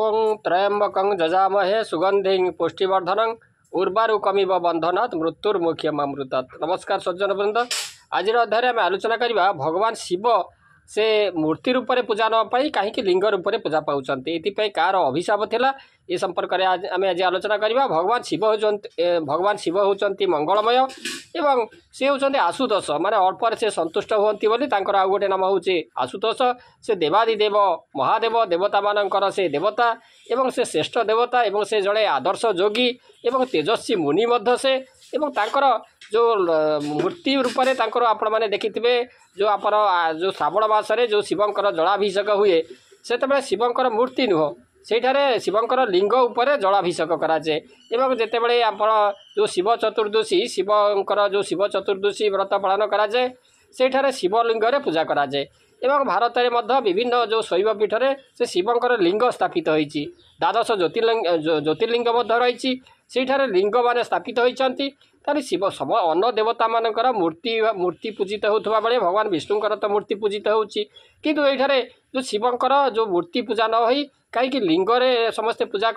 ओं त्रयंबक जजामहे सुगंधि पुष्टिवर्धन उर्वरु कमी बंधनाथ मृत्युर्मुख्य मृतत् नमस्कार सज्जन बृंद आज अध्याय आम आलोचना करवा भगवान शिव से मूर्ति रूप से पूजा नापी कहीं लिंग रूप से पूजा पाँच एथपाई कार अभिशाप था यह संपर्क में आज आलोचना करवा भगवान शिव हो भगवान शिव हो मंगलमय ଏବଂ ସେ ହେଉଛନ୍ତି ଆଶୁତୋଷ ମାନେ ଅଳ୍ପରେ ସେ ସନ୍ତୁଷ୍ଟ ହୁଅନ୍ତି ବୋଲି ତାଙ୍କର ଆଉ ଗୋଟେ ନାମ ହେଉଛି ଆଶୁତୋଷ ସେ ଦେବାଦିଦେବ ମହାଦେବ ଦେବତାମାନଙ୍କର ସେ ଦେବତା ଏବଂ ସେ ଶ୍ରେଷ୍ଠ ଦେବତା ଏବଂ ସେ ଜଣେ ଆଦର୍ଶ ଯୋଗୀ ଏବଂ ତେଜସ୍ୱୀ ମୁନି ମଧ୍ୟ ସେ ଏବଂ ତାଙ୍କର ଯେଉଁ ମୂର୍ତ୍ତି ରୂପରେ ତାଙ୍କର ଆପଣମାନେ ଦେଖିଥିବେ ଯେଉଁ ଆପଣ ଯେଉଁ ଶ୍ରାବଣ ମାସରେ ଯେଉଁ ଶିବଙ୍କର ଜଳାଭିଷେକ ହୁଏ ସେତେବେଳେ ଶିବଙ୍କର ମୂର୍ତ୍ତି ନୁହଁ ସେଇଠାରେ ଶିବଙ୍କର ଲିଙ୍ଗ ଉପରେ ଜଳାଭିଷେକ କରାଯାଏ ଏବଂ ଯେତେବେଳେ ଆପଣ ଯେଉଁ ଶିବ ଚତୁର୍ଦ୍ଦଶୀ ଶିବଙ୍କର ଯେଉଁ ଶିବ ଚତୁର୍ଦ୍ଦଶୀ ବ୍ରତ ପାଳନ କରାଯାଏ ସେଇଠାରେ ଶିବଲିଙ୍ଗରେ ପୂଜା କରାଯାଏ ଏବଂ ଭାରତରେ ମଧ୍ୟ ବିଭିନ୍ନ ଯେଉଁ ଶୈବପୀଠରେ ସେ ଶିବଙ୍କର ଲିଙ୍ଗ ସ୍ଥାପିତ ହୋଇଛି ଦ୍ୱାଦଶ ଜ୍ୟୋତିର୍ଲିଙ୍ଗ ଜ୍ୟୋତିର୍ଲିଙ୍ଗ ମଧ୍ୟ ରହିଛି ସେଇଠାରେ ଲିଙ୍ଗମାନେ ସ୍ଥାପିତ ହୋଇଛନ୍ତି तर शिव सब देवता अन्नदेवता मूर्ति मूर्ति पूजित हु भगवान् विष्णुको त मूर्ति पूजित हो एठ शिवको र जो मूर्ति पूजा न नहो लिंग लिङ्ग समस्ते पूजा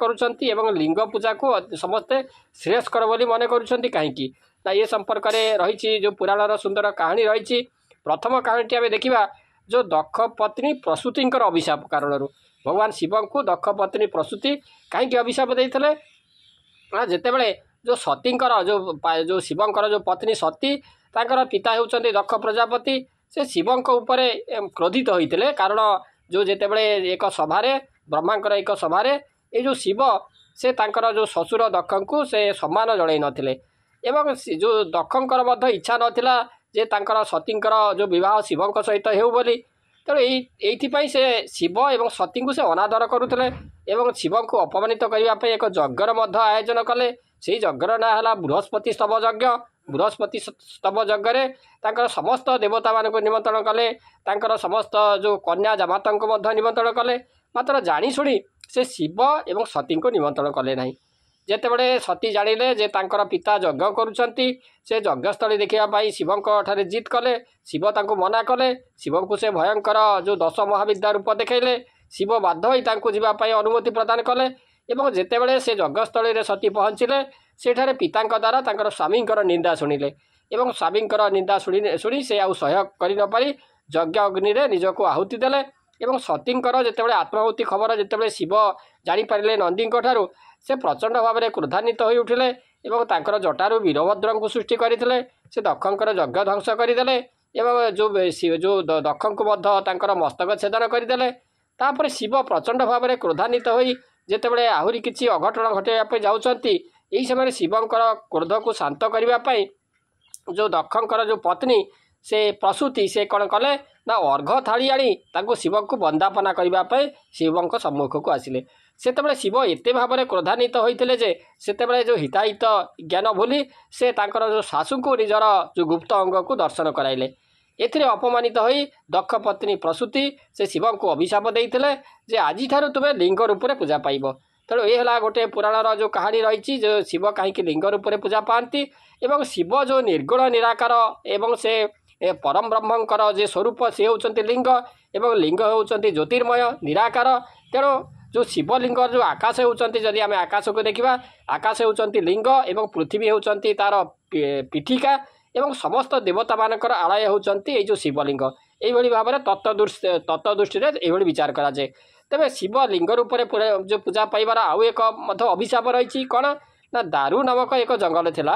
लिंग पूजा को समस्ते श्रेयस्कर पनि मनकुन चाहिँ कहीँक ए सम्पर्क जो पुराण सुंदर कहानी रही रह प्रथम कहाँ टाइम देखा जो दक्षपत्नी प्रसूतिको अभिशाप कारण भगवान शिव को शिवको पत्नी प्रसूति काहीँक अभिशाप दितेबे ଯେଉଁ ସତୀଙ୍କର ଯେଉଁ ଯେଉଁ ଶିବଙ୍କର ଯେଉଁ ପତ୍ନୀ ସତୀ ତାଙ୍କର ପିତା ହେଉଛନ୍ତି ଦକ୍ଷ ପ୍ରଜାପତି ସେ ଶିବଙ୍କ ଉପରେ କ୍ରୋଧିତ ହୋଇଥିଲେ କାରଣ ଯେଉଁ ଯେତେବେଳେ ଏକ ସଭାରେ ବ୍ରହ୍ମାଙ୍କର ଏକ ସଭାରେ ଏ ଯେଉଁ ଶିବ ସେ ତାଙ୍କର ଯେଉଁ ଶ୍ୱଶୁର ଦକ୍ଷଙ୍କୁ ସେ ସମ୍ମାନ ଜଣାଇନଥିଲେ ଏବଂ ଯେଉଁ ଦକ୍ଷଙ୍କର ମଧ୍ୟ ଇଚ୍ଛା ନଥିଲା ଯେ ତାଙ୍କର ସତୀଙ୍କର ଯେଉଁ ବିବାହ ଶିବଙ୍କ ସହିତ ହେଉ ବୋଲି ତେଣୁ ଏଇ ଏଇଥିପାଇଁ ସେ ଶିବ ଏବଂ ସତୀଙ୍କୁ ସେ ଅନାଦର କରୁଥିଲେ ଏବଂ ଶିବଙ୍କୁ ଅପମାନିତ କରିବା ପାଇଁ ଏକ ଯଜ୍ଞର ମଧ୍ୟ ଆୟୋଜନ କଲେ से जज्ञ नाँ होला बृहस्पति स्तवयज्ञ बृहस्पति स्तवज्ञले तर समस्त देवता म निमन्त्रण कले तर समस्त जो कन्या जाम निमन्त्रण कले मात्र से शिव ए सती निमन्त्रण कले नै जति बेला सती जाँलेर पिता जज्ञ गरुन्छ यज्ञस्थल देखाप शिवको ठाने जित कले शिव मना कले शिवको से भयंकर जो दश महाविद्या रूप देखैले शिव अनुमति प्रदान कले ଏବଂ ଯେତେବେଳେ ସେ ଯଜ୍ଞସ୍ଥଳୀରେ ସତୀ ପହଞ୍ଚିଲେ ସେଠାରେ ପିତାଙ୍କ ଦ୍ୱାରା ତାଙ୍କର ସ୍ୱାମୀଙ୍କର ନିନ୍ଦା ଶୁଣିଲେ ଏବଂ ସ୍ୱାମୀଙ୍କର ନିନ୍ଦା ଶୁଣି ଶୁଣି ସେ ଆଉ ସହ୍ୟ କରିନପାରି ଯଜ୍ଞ ଅଗ୍ନିରେ ନିଜକୁ ଆହୁତି ଦେଲେ ଏବଂ ସତୀଙ୍କର ଯେତେବେଳେ ଆତ୍ମାହୁତି ଖବର ଯେତେବେଳେ ଶିବ ଜାଣିପାରିଲେ ନନ୍ଦୀଙ୍କ ଠାରୁ ସେ ପ୍ରଚଣ୍ଡ ଭାବରେ କ୍ରୋଧାନ୍ୱିତ ହୋଇ ଉଠିଲେ ଏବଂ ତାଙ୍କର ଜଟାରୁ ବୀରଭଦ୍ରଙ୍କୁ ସୃଷ୍ଟି କରିଥିଲେ ସେ ଦକ୍ଷଙ୍କର ଯଜ୍ଞ ଧ୍ୱଂସ କରିଦେଲେ ଏବଂ ଯେଉଁ ଯେଉଁ ଦକ୍ଷଙ୍କୁ ମଧ୍ୟ ତାଙ୍କର ମସ୍ତକ ଛେଦନ କରିଦେଲେ ତାପରେ ଶିବ ପ୍ରଚଣ୍ଡ ଭାବରେ କ୍ରୋଧାନ୍ୱିତ ହୋଇ ଯେତେବେଳେ ଆହୁରି କିଛି ଅଘଟଣ ଘଟାଇବା ପାଇଁ ଯାଉଛନ୍ତି ଏହି ସମୟରେ ଶିବଙ୍କର କ୍ରୋଧକୁ ଶାନ୍ତ କରିବା ପାଇଁ ଯେଉଁ ଦକ୍ଷଙ୍କର ଯେଉଁ ପତ୍ନୀ ସେ ପ୍ରସୂତି ସେ କ'ଣ କଲେ ନା ଅର୍ଘ ଥାଳି ଆଣି ତାଙ୍କୁ ଶିବଙ୍କୁ ବନ୍ଦାପନା କରିବା ପାଇଁ ଶିବଙ୍କ ସମ୍ମୁଖକୁ ଆସିଲେ ସେତେବେଳେ ଶିବ ଏତେ ଭାବରେ କ୍ରୋଧାନ୍ୱିତ ହୋଇଥିଲେ ଯେ ସେତେବେଳେ ଯେଉଁ ହିତାହିତ ଜ୍ଞାନ ଭୁଲି ସେ ତାଙ୍କର ଯେଉଁ ଶାଶୁଙ୍କୁ ନିଜର ଯେଉଁ ଗୁପ୍ତ ଅଙ୍ଗକୁ ଦର୍ଶନ କରାଇଲେ ଏଥିରେ ଅପମାନିତ ହୋଇ ଦକ୍ଷ ପତ୍ନୀ ପ୍ରସୂତି ସେ ଶିବଙ୍କୁ ଅଭିଶାପ ଦେଇଥିଲେ ଯେ ଆଜିଠାରୁ ତୁମେ ଲିଙ୍ଗ ରୂପରେ ପୂଜା ପାଇବ ତେଣୁ ଏ ହେଲା ଗୋଟିଏ ପୁରାଣର ଯେଉଁ କାହାଣୀ ରହିଛି ଯେ ଶିବ କାହିଁକି ଲିଙ୍ଗ ରୂପରେ ପୂଜା ପାଆନ୍ତି ଏବଂ ଶିବ ଯେଉଁ ନିର୍ଗୁଣ ନିରାକାର ଏବଂ ସେ ପରମ ବ୍ରହ୍ମଙ୍କର ଯେ ସ୍ୱରୂପ ସେ ହେଉଛନ୍ତି ଲିଙ୍ଗ ଏବଂ ଲିଙ୍ଗ ହେଉଛନ୍ତି ଜ୍ୟୋତିର୍ମୟ ନିରାକାର ତେଣୁ ଯେଉଁ ଶିବଲିଙ୍ଗର ଯେଉଁ ଆକାଶ ହେଉଛନ୍ତି ଯଦି ଆମେ ଆକାଶକୁ ଦେଖିବା ଆକାଶ ହେଉଛନ୍ତି ଲିଙ୍ଗ ଏବଂ ପୃଥିବୀ ହେଉଛନ୍ତି ତା'ର ପିଠିକା ଏବଂ ସମସ୍ତ ଦେବତାମାନଙ୍କର ଆଳୟ ହେଉଛନ୍ତି ଏଇ ଯେଉଁ ଶିବଲିଙ୍ଗ ଏଇଭଳି ଭାବରେ ତତ୍ତ୍ୱ ତତ୍ତ୍ୱ ଦୃଷ୍ଟିରେ ଏଇଭଳି ବିଚାର କରାଯାଏ ତେବେ ଶିବଲିଙ୍ଗ ରୂପରେ ଯେଉଁ ପୂଜା ପାଇବାର ଆଉ ଏକ ମଧ୍ୟ ଅଭିଶାପ ରହିଛି କ'ଣ ନା ଦାରୁ ନାମକ ଏକ ଜଙ୍ଗଲ ଥିଲା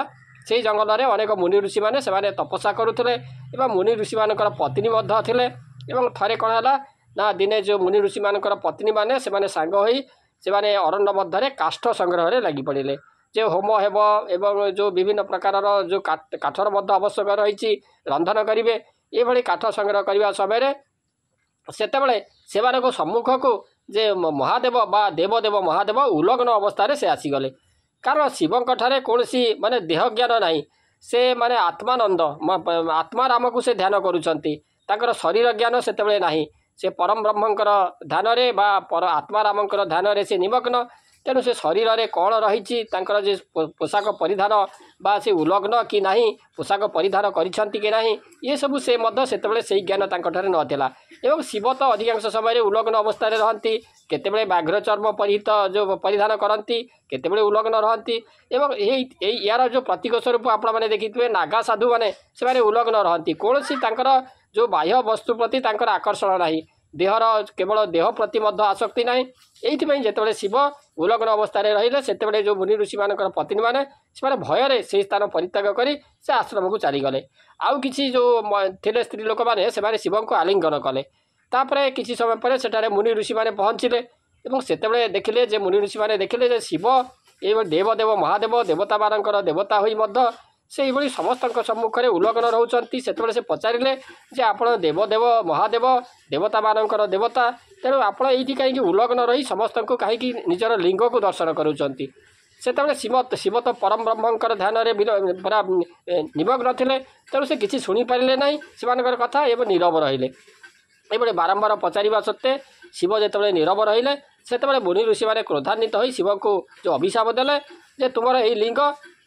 ସେହି ଜଙ୍ଗଲରେ ଅନେକ ମୁନି ଋଷିମାନେ ସେମାନେ ତପସ୍ୟା କରୁଥିଲେ ଏବଂ ମୁନି ଋଷିମାନଙ୍କର ପତ୍ନୀ ମଧ୍ୟ ଥିଲେ ଏବଂ ଥରେ କ'ଣ ହେଲା ନା ଦିନେ ଯେଉଁ ମୁନି ଋଷିମାନଙ୍କର ପତ୍ନୀମାନେ ସେମାନେ ସାଙ୍ଗ ହୋଇ ସେମାନେ ଅରଣ୍ୟ ମଧ୍ୟରେ କାଷ୍ଠ ସଂଗ୍ରହରେ ଲାଗିପଡ଼ିଲେ ଯେ ହୋମ ହେବ ଏବଂ ଯେଉଁ ବିଭିନ୍ନ ପ୍ରକାରର ଯେଉଁ କାଠର ମଧ୍ୟ ଆବଶ୍ୟକ ରହିଛି ରନ୍ଧନ କରିବେ ଏଭଳି କାଠ ସଂଗ୍ରହ କରିବା ସମୟରେ ସେତେବେଳେ ସେମାନଙ୍କ ସମ୍ମୁଖକୁ ଯେ ମହାଦେବ ବା ଦେବଦେବ ମହାଦେବ ଉଲଗ୍ନ ଅବସ୍ଥାରେ ସେ ଆସିଗଲେ କାରଣ ଶିବଙ୍କଠାରେ କୌଣସି ମାନେ ଦେହ ଜ୍ଞାନ ନାହିଁ ସେ ମାନେ ଆତ୍ମାନନ୍ଦ ଆତ୍ମାରାମକୁ ସେ ଧ୍ୟାନ କରୁଛନ୍ତି ତାଙ୍କର ଶରୀର ଜ୍ଞାନ ସେତେବେଳେ ନାହିଁ ସେ ପରମ ବ୍ରହ୍ମଙ୍କର ଧ୍ୟାନରେ ବା ପର ଆତ୍ମାରାମଙ୍କର ଧ୍ୟାନରେ ସେ ନିମଗ୍ନ ତେଣୁ ସେ ଶରୀରରେ କ'ଣ ରହିଛି ତାଙ୍କର ଯେ ପୋଷାକ ପରିଧାନ ବା ସେ ଉଲଗ୍ନ କି ନାହିଁ ପୋଷାକ ପରିଧାନ କରିଛନ୍ତି କି ନାହିଁ ଏସବୁ ସେ ମଧ୍ୟ ସେତେବେଳେ ସେହି ଜ୍ଞାନ ତାଙ୍କଠାରେ ନଥିଲା ଏବଂ ଶିବ ତ ଅଧିକାଂଶ ସମୟରେ ଉଲଗ୍ନ ଅବସ୍ଥାରେ ରହନ୍ତି କେତେବେଳେ ବାଘ୍ର ଚର୍ମ ପରିହିତ ଯେଉଁ ପରିଧାନ କରନ୍ତି କେତେବେଳେ ଉଲଗ୍ନ ରହନ୍ତି ଏବଂ ଏହି ଏହି ଏହାର ଯେଉଁ ପ୍ରତୀକ ସ୍ୱରୂପ ଆପଣମାନେ ଦେଖିଥିବେ ନାଗା ସାଧୁମାନେ ସେମାନେ ଉଲଗ୍ନ ରହନ୍ତି କୌଣସି ତାଙ୍କର ଯେଉଁ ବାହ୍ୟ ବସ୍ତୁ ପ୍ରତି ତାଙ୍କର ଆକର୍ଷଣ ନାହିଁ ଦେହର କେବଳ ଦେହ ପ୍ରତି ମଧ୍ୟ ଆସକ୍ତି ନାହିଁ ଏଇଥିପାଇଁ ଯେତେବେଳେ ଶିବ ଉଲଗ୍ନ ଅବସ୍ଥାରେ ରହିଲେ ସେତେବେଳେ ଯେଉଁ ମୁନି ଋଷିମାନଙ୍କର ପତ୍ନୀମାନେ ସେମାନେ ଭୟରେ ସେହି ସ୍ଥାନ ପରିତ୍ୟାଗ କରି ସେ ଆଶ୍ରମକୁ ଚାଲିଗଲେ ଆଉ କିଛି ଯେଉଁ ଥିଲେ ସ୍ତ୍ରୀ ଲୋକମାନେ ସେମାନେ ଶିବଙ୍କୁ ଆଲିଙ୍ଗନ କଲେ ତାପରେ କିଛି ସମୟ ପରେ ସେଠାରେ ମୁନି ଋଷିମାନେ ପହଞ୍ଚିଲେ ଏବଂ ସେତେବେଳେ ଦେଖିଲେ ଯେ ମୁନି ଋଷିମାନେ ଦେଖିଲେ ଯେ ଶିବ ଏ ଦେବଦେବ ମହାଦେବ ଦେବତାମାନଙ୍କର ଦେବତା ହୋଇ ମଧ୍ୟ ସେହିଭଳି ସମସ୍ତଙ୍କ ସମ୍ମୁଖରେ ଉଲ୍ଲଘନ ରହୁଛନ୍ତି ସେତେବେଳେ ସେ ପଚାରିଲେ ଯେ ଆପଣ ଦେବଦେବ ମହାଦେବ ଦେବତାମାନଙ୍କର ଦେବତା ତେଣୁ ଆପଣ ଏଇଠି କାହିଁକି ଉଲ୍ଲଘନ ରହି ସମସ୍ତଙ୍କୁ କାହିଁକି ନିଜର ଲିଙ୍ଗକୁ ଦର୍ଶନ କରୁଛନ୍ତି ସେତେବେଳେ ଶିବ ଶିବ ତ ପରମ ବ୍ରହ୍ମଙ୍କର ଧ୍ୟାନରେ ପୁରା ନିମଗ୍ନ ଥିଲେ ତେଣୁ ସେ କିଛି ଶୁଣିପାରିଲେ ନାହିଁ ସେମାନଙ୍କର କଥା ଏବଂ ନିରବ ରହିଲେ ଏଭଳି ବାରମ୍ବାର ପଚାରିବା ସତ୍ତ୍ୱେ ଶିବ ଯେତେବେଳେ ନିରବ ରହିଲେ ସେତେବେଳେ ବୁନି ଋଷିମାନେ କ୍ରୋଧାନ୍ୱିତ ହୋଇ ଶିବଙ୍କୁ ଯେଉଁ ଅଭିଶାପ ଦେଲେ ଯେ ତୁମର ଏଇ ଲିଙ୍ଗ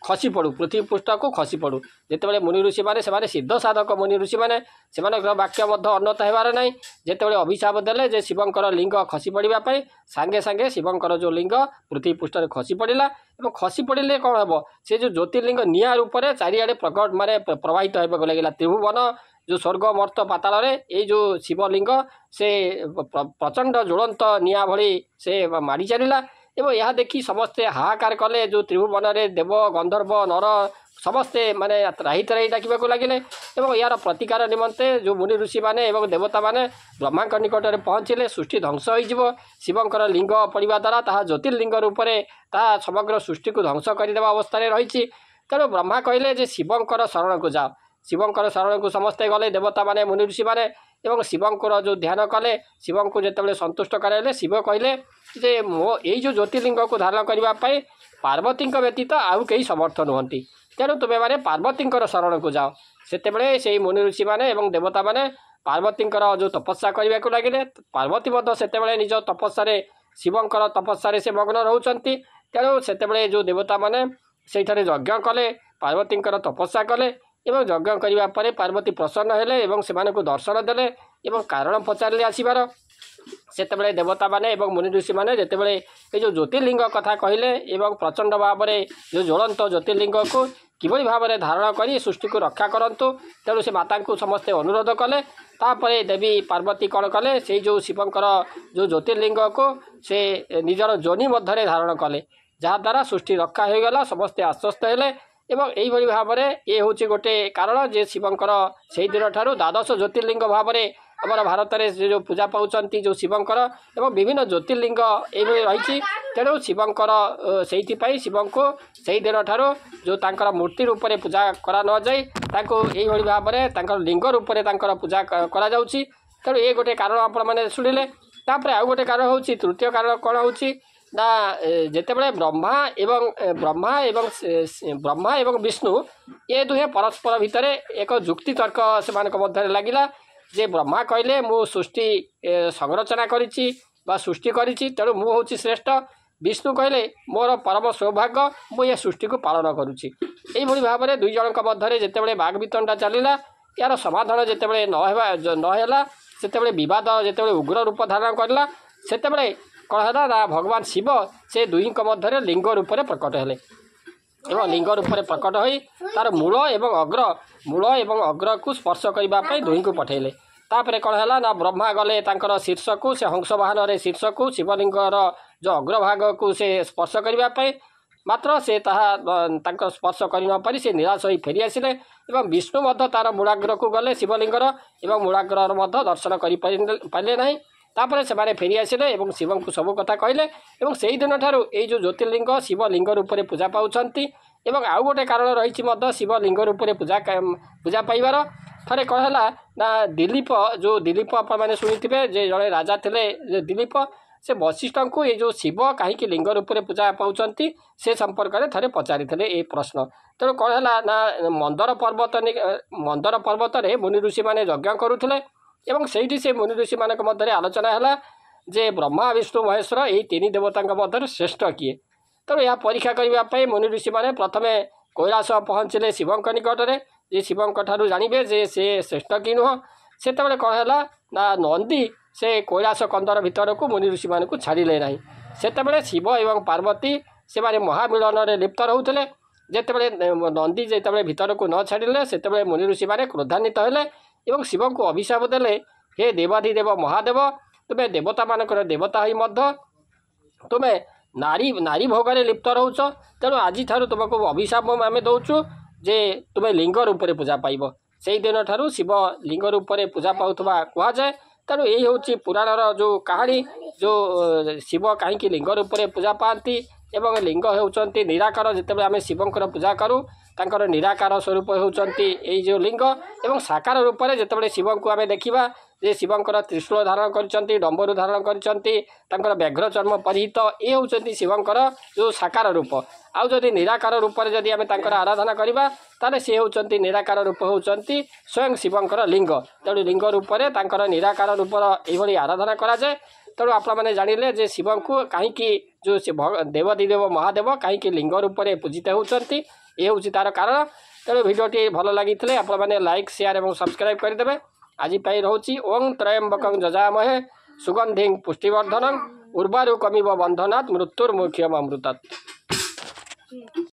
ଖସି ପଡ଼ୁ ପୃଥିବୀ ପୃଷ୍ଠକୁ ଖସି ପଡ଼ୁ ଯେତେବେଳେ ମୁନି ଋଷିମାନେ ସେମାନେ ସିଦ୍ଧ ସାଧକ ମୁନି ଋଷିମାନେ ସେମାନଙ୍କ ବାକ୍ୟ ମଧ୍ୟ ଅନ୍ନତ ହେବାର ନାହିଁ ଯେତେବେଳେ ଅଭିଶାପ ଦେଲେ ଯେ ଶିବଙ୍କର ଲିଙ୍ଗ ଖସି ପଡ଼ିବା ପାଇଁ ସାଙ୍ଗେ ସାଙ୍ଗେ ଶିବଙ୍କର ଯେଉଁ ଲିଙ୍ଗ ପୃଥିବୀ ପୃଷ୍ଠରେ ଖସି ପଡ଼ିଲା ଏବଂ ଖସି ପଡ଼ିଲେ କ'ଣ ହେବ ସେ ଯେଉଁ ଜ୍ୟୋତିର୍ଲିଙ୍ଗ ନିଆଁ ରୂପରେ ଚାରିଆଡ଼େ ପ୍ରକଟ ମାନେ ପ୍ରବାହିତ ହେବାକୁ ଲାଗିଲା ତ୍ରିଭୁବନ ଯେଉଁ ସ୍ୱର୍ଗ ମର୍ତ୍ତ ପାତାଳରେ ଏଇ ଯେଉଁ ଶିବଲିଙ୍ଗ ସେ ପ୍ରଚଣ୍ଡ ଜ୍ୱଳନ୍ତ ନିଆଁ ଭଳି ସେ ମାଡ଼ି ଚାଲିଲା ए यहाँदेखि समस्ते हाहाकार कले जो त्रिभुवन देव गंधर्व नर समस्ते मेरि डाकेको यार प्रतिकार निमन्ते जो मुनि ऋषि देवता म ब्रह्मा निकटमा पहचले सृष्टि ध्वंस ध्वंसै शिवको लिंग पढ्दा द्वारा ता ज्योतिर्लिङ रूपले ता समग्र सृष्टि को ध्वंस गरिदेवा अवस्था रहेछ तर ब्रह्मा कि शिवर शरणको जा को शरणस्तै गले देवता मुनि ऋषि मे ଏବଂ ଶିବଙ୍କର ଯେଉଁ ଧ୍ୟାନ କଲେ ଶିବଙ୍କୁ ଯେତେବେଳେ ସନ୍ତୁଷ୍ଟ କରାଇଲେ ଶିବ କହିଲେ ଯେ ମୋ ଏଇ ଯେଉଁ ଜ୍ୟୋତିର୍ଲିଙ୍ଗକୁ ଧାରଣ କରିବା ପାଇଁ ପାର୍ବତୀଙ୍କ ବ୍ୟତୀତ ଆଉ କେହି ସମର୍ଥ ନୁହନ୍ତି ତେଣୁ ତୁମେମାନେ ପାର୍ବତୀଙ୍କର ଶରଣକୁ ଯାଅ ସେତେବେଳେ ସେଇ ମୁନି ଋଷିମାନେ ଏବଂ ଦେବତାମାନେ ପାର୍ବତୀଙ୍କର ଯେଉଁ ତପସ୍ୟା କରିବାକୁ ଲାଗିଲେ ପାର୍ବତୀ ମଧ୍ୟ ସେତେବେଳେ ନିଜ ତପସ୍ୟାରେ ଶିବଙ୍କର ତପସ୍ୟାରେ ସେ ମଗ୍ନ ରହୁଛନ୍ତି ତେଣୁ ସେତେବେଳେ ଯେଉଁ ଦେବତାମାନେ ସେଇଠାରେ ଯଜ୍ଞ କଲେ ପାର୍ବତୀଙ୍କର ତପସ୍ୟା କଲେ ଏବଂ ଯଜ୍ଞ କରିବା ପରେ ପାର୍ବତୀ ପ୍ରସନ୍ନ ହେଲେ ଏବଂ ସେମାନଙ୍କୁ ଦର୍ଶନ ଦେଲେ ଏବଂ କାରଣ ପଚାରିଲେ ଆସିବାର ସେତେବେଳେ ଦେବତାମାନେ ଏବଂ ମୁନି ଋଷିମାନେ ଯେତେବେଳେ ଏ ଯେଉଁ ଜ୍ୟୋତିର୍ଲିଙ୍ଗ କଥା କହିଲେ ଏବଂ ପ୍ରଚଣ୍ଡ ଭାବରେ ଯେଉଁ ଜ୍ୱଳନ୍ତ ଜ୍ୟୋତିର୍ଲିଙ୍ଗକୁ କିଭଳି ଭାବରେ ଧାରଣ କରି ସୃଷ୍ଟିକୁ ରକ୍ଷା କରନ୍ତୁ ତେଣୁ ସେ ମାତାଙ୍କୁ ସମସ୍ତେ ଅନୁରୋଧ କଲେ ତାପରେ ଦେବୀ ପାର୍ବତୀ କ'ଣ କଲେ ସେଇ ଯେଉଁ ଶିବଙ୍କର ଯେଉଁ ଜ୍ୟୋତିର୍ଲିଙ୍ଗକୁ ସେ ନିଜର ଜ୍ୱନି ମଧ୍ୟରେ ଧାରଣ କଲେ ଯାହାଦ୍ୱାରା ସୃଷ୍ଟି ରକ୍ଷା ହୋଇଗଲା ସମସ୍ତେ ଆଶ୍ୱସ୍ତ ହେଲେ ଏବଂ ଏହିଭଳି ଭାବରେ ଏ ହେଉଛି ଗୋଟିଏ କାରଣ ଯେ ଶିବଙ୍କର ସେହିଦିନଠାରୁ ଦ୍ୱାଦଶ ଜ୍ୟୋତିର୍ଲିଙ୍ଗ ଭାବରେ ଆମର ଭାରତରେ ସେ ଯେଉଁ ପୂଜା ପାଉଛନ୍ତି ଯେଉଁ ଶିବଙ୍କର ଏବଂ ବିଭିନ୍ନ ଜ୍ୟୋତିର୍ଲିଙ୍ଗ ଏଇଭଳି ରହିଛି ତେଣୁ ଶିବଙ୍କର ସେଇଥିପାଇଁ ଶିବଙ୍କୁ ସେହି ଦିନଠାରୁ ଯେଉଁ ତାଙ୍କର ମୂର୍ତ୍ତି ରୂପରେ ପୂଜା କରାନଯାଇ ତାଙ୍କୁ ଏହିଭଳି ଭାବରେ ତାଙ୍କର ଲିଙ୍ଗ ରୂପରେ ତାଙ୍କର ପୂଜା କରାଯାଉଛି ତେଣୁ ଏ ଗୋଟେ କାରଣ ଆପଣମାନେ ଶୁଣିଲେ ତାପରେ ଆଉ ଗୋଟେ କାରଣ ହେଉଛି ତୃତୀୟ କାରଣ କ'ଣ ହେଉଛି ନା ଯେତେବେଳେ ବ୍ରହ୍ମା ଏବଂ ବ୍ରହ୍ମା ଏବଂ ବ୍ରହ୍ମା ଏବଂ ବିଷ୍ଣୁ ଏ ଦୁହେଁ ପରସ୍ପର ଭିତରେ ଏକ ଯୁକ୍ତିତର୍କ ସେମାନଙ୍କ ମଧ୍ୟରେ ଲାଗିଲା ଯେ ବ୍ରହ୍ମା କହିଲେ ମୁଁ ସୃଷ୍ଟି ସଂରଚନା କରିଛି ବା ସୃଷ୍ଟି କରିଛି ତେଣୁ ମୁଁ ହେଉଛି ଶ୍ରେଷ୍ଠ ବିଷ୍ଣୁ କହିଲେ ମୋର ପରମ ସୌଭାଗ୍ୟ ମୁଁ ଏ ସୃଷ୍ଟିକୁ ପାଳନ କରୁଛି ଏହିଭଳି ଭାବରେ ଦୁଇ ଜଣଙ୍କ ମଧ୍ୟରେ ଯେତେବେଳେ ବାଘ ବିତଣ୍ଡା ଚାଲିଲା ଏହାର ସମାଧାନ ଯେତେବେଳେ ନ ହେବା ନହେଲା ସେତେବେଳେ ବିବାଦ ଯେତେବେଳେ ଉଗ୍ର ରୂପ ଧାରଣ କରିଲା ସେତେବେଳେ କ'ଣ ହେଲା ନା ଭଗବାନ ଶିବ ସେ ଦୁହିଁଙ୍କ ମଧ୍ୟରେ ଲିଙ୍ଗ ରୂପରେ ପ୍ରକଟ ହେଲେ ଏବଂ ଲିଙ୍ଗ ରୂପରେ ପ୍ରକଟ ହୋଇ ତା'ର ମୂଳ ଏବଂ ଅଗ୍ର ମୂଳ ଏବଂ ଅଗ୍ରକୁ ସ୍ପର୍ଶ କରିବା ପାଇଁ ଦୁହିଁଙ୍କୁ ପଠାଇଲେ ତାପରେ କ'ଣ ହେଲା ନା ବ୍ରହ୍ମା ଗଲେ ତାଙ୍କର ଶୀର୍ଷକୁ ସେ ହଂସ ବାହାନରେ ଶୀର୍ଷକୁ ଶିବଲିଙ୍ଗର ଯେଉଁ ଅଗ୍ରଭାଗକୁ ସେ ସ୍ପର୍ଶ କରିବା ପାଇଁ ମାତ୍ର ସେ ତାହା ତାଙ୍କର ସ୍ପର୍ଶ କରି ନପାରି ସେ ନିରାଶ ହୋଇ ଫେରିଆସିଲେ ଏବଂ ବିଷ୍ଣୁ ମଧ୍ୟ ତା'ର ମୂଳାଗ୍ରକୁ ଗଲେ ଶିବଲିଙ୍ଗର ଏବଂ ମୂଳାଗ୍ରର ମଧ୍ୟ ଦର୍ଶନ କରିପାରି ପାରିଲେ ନାହିଁ ତାପରେ ସେମାନେ ଫେରି ଆସିଲେ ଏବଂ ଶିବଙ୍କୁ ସବୁ କଥା କହିଲେ ଏବଂ ସେହିଦିନଠାରୁ ଏଇ ଯେଉଁ ଜ୍ୟୋତିର୍ଲିଙ୍ଗ ଶିବଲିଙ୍ଗ ରୂପରେ ପୂଜା ପାଉଛନ୍ତି ଏବଂ ଆଉ ଗୋଟିଏ କାରଣ ରହିଛି ମଧ୍ୟ ଶିବଲିଙ୍ଗ ରୂପରେ ପୂଜା ପୂଜା ପାଇବାର ଥରେ କ'ଣ ହେଲା ନା ଦିଲୀପ ଯେଉଁ ଦିଲୀପ ଆପଣମାନେ ଶୁଣିଥିବେ ଯେ ଜଣେ ରାଜା ଥିଲେ ଯେ ଦିଲୀପ ସେ ବଶିଷ୍ଠଙ୍କୁ ଏ ଯେଉଁ ଶିବ କାହିଁକି ଲିଙ୍ଗ ରୂପରେ ପୂଜା ପାଉଛନ୍ତି ସେ ସମ୍ପର୍କରେ ଥରେ ପଚାରିଥିଲେ ଏ ପ୍ରଶ୍ନ ତେଣୁ କ'ଣ ହେଲା ନା ମନ୍ଦର ପର୍ବତ ମନ୍ଦର ପର୍ବତରେ ମୁନି ଋଷିମାନେ ଯଜ୍ଞ କରୁଥିଲେ ଏବଂ ସେଇଠି ସେ ମୁନି ଋଷିମାନଙ୍କ ମଧ୍ୟରେ ଆଲୋଚନା ହେଲା ଯେ ବ୍ରହ୍ମା ବିଷ୍ଣୁ ମହେଶ୍ୱର ଏହି ତିନି ଦେବତାଙ୍କ ମଧ୍ୟରେ ଶ୍ରେଷ୍ଠ କିଏ ତେଣୁ ଏହା ପରୀକ୍ଷା କରିବା ପାଇଁ ମୁନି ଋଷିମାନେ ପ୍ରଥମେ କୈଳାସ ପହଞ୍ଚିଲେ ଶିବଙ୍କ ନିକଟରେ ଯେ ଶିବଙ୍କ ଠାରୁ ଜାଣିବେ ଯେ ସେ ଶ୍ରେଷ୍ଠ କି ନୁହଁ ସେତେବେଳେ କ'ଣ ହେଲା ନା ନନ୍ଦୀ ସେ କୈଳାସ କନ୍ଦର ଭିତରକୁ ମୁନି ଋଷିମାନଙ୍କୁ ଛାଡ଼ିଲେ ନାହିଁ ସେତେବେଳେ ଶିବ ଏବଂ ପାର୍ବତୀ ସେମାନେ ମହାମିଳନରେ ଲିପ୍ତ ରହୁଥିଲେ ଯେତେବେଳେ ନନ୍ଦୀ ଯେତେବେଳେ ଭିତରକୁ ନ ଛାଡ଼ିଲେ ସେତେବେଳେ ମୁନି ଋଷିମାନେ କ୍ରୋଧାନ୍ୱିତ ହେଲେ ଏବଂ ଶିବଙ୍କୁ ଅଭିଶାପ ଦେଲେ ହେ ଦେବାଧିଦେବ ମହାଦେବ ତୁମେ ଦେବତାମାନଙ୍କର ଦେବତା ହୋଇ ମଧ୍ୟ ତୁମେ ନାରୀ ନାରୀ ଭୋଗରେ ଲିପ୍ତ ରହୁଛ ତେଣୁ ଆଜିଠାରୁ ତୁମକୁ ଅଭିଶାପ ଆମେ ଦେଉଛୁ ଯେ ତୁମେ ଲିଙ୍ଗ ରୂପରେ ପୂଜା ପାଇବ ସେଇଦିନ ଠାରୁ ଶିବ ଲିଙ୍ଗ ରୂପରେ ପୂଜା ପାଉଥିବା କୁହାଯାଏ ତେଣୁ ଏଇ ହେଉଛି ପୁରାଣର ଯେଉଁ କାହାଣୀ ଯେଉଁ ଶିବ କାହିଁକି ଲିଙ୍ଗ ରୂପରେ ପୂଜା ପାଆନ୍ତି ଏବଂ ଲିଙ୍ଗ ହେଉଛନ୍ତି ନିରାକାର ଯେତେବେଳେ ଆମେ ଶିବଙ୍କର ପୂଜା କରୁ ତାଙ୍କର ନିରାକାର ସ୍ୱରୂପ ହେଉଛନ୍ତି ଏଇ ଯେଉଁ ଲିଙ୍ଗ ଏବଂ ସାକାର ରୂପରେ ଯେତେବେଳେ ଶିବଙ୍କୁ ଆମେ ଦେଖିବା ଯେ ଶିବଙ୍କର ତ୍ରିଶୂଳ ଧାରଣ କରିଛନ୍ତି ଡମ୍ବରୁ ଧାରଣ କରିଛନ୍ତି ତାଙ୍କର ବ୍ୟାଘ୍ର ଚର୍ମ ପରିହିତ ଏ ହେଉଛନ୍ତି ଶିବଙ୍କର ଯେଉଁ ସାକାର ରୂପ ଆଉ ଯଦି ନିରାକାର ରୂପରେ ଯଦି ଆମେ ତାଙ୍କର ଆରାଧନା କରିବା ତାହେଲେ ସେ ହେଉଛନ୍ତି ନିରାକାର ରୂପ ହେଉଛନ୍ତି ସ୍ୱୟଂ ଶିବଙ୍କର ଲିଙ୍ଗ ତେଣୁ ଲିଙ୍ଗ ରୂପରେ ତାଙ୍କର ନିରାକାର ରୂପର ଏଭଳି ଆରାଧନା କରାଯାଏ ତେଣୁ ଆପଣମାନେ ଜାଣିଲେ ଯେ ଶିବଙ୍କୁ କାହିଁକି ଯେଉଁ ଦେବଦିଦେବ ମହାଦେବ କାହିଁକି ଲିଙ୍ଗ ରୂପରେ ପୂଜିତ ହେଉଛନ୍ତି ଏ ହେଉଛି ତା'ର କାରଣ ତେଣୁ ଭିଡ଼ିଓଟି ଭଲ ଲାଗିଥିଲେ ଆପଣମାନେ ଲାଇକ୍ ସେୟାର ଏବଂ ସବସ୍କ୍ରାଇବ୍ କରିଦେବେ ଆଜି ପାଇଁ ରହୁଛି ଓଂ ତ୍ରୟମ୍ବକଂ ଯଜାମହେ ସୁଗନ୍ଧିଂ ପୁଷ୍ଟିବର୍ଦ୍ଧନଂ ଉର୍ବାରୁ କମିବ ବନ୍ଧନାତ୍ ମୃତ୍ୟୁର୍ମୁଖ୍ୟମ ଅମୃତାତ୍